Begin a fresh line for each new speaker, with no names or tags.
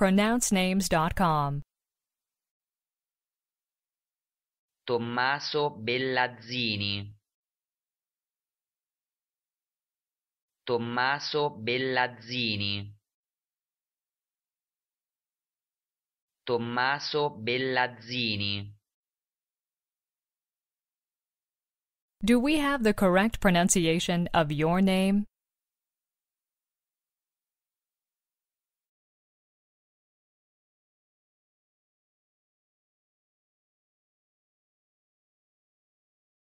pronouncenames.com.
Tommaso Bellazzini Tommaso Bellazzini Tommaso Bellazzini
Do we have the correct pronunciation of your name?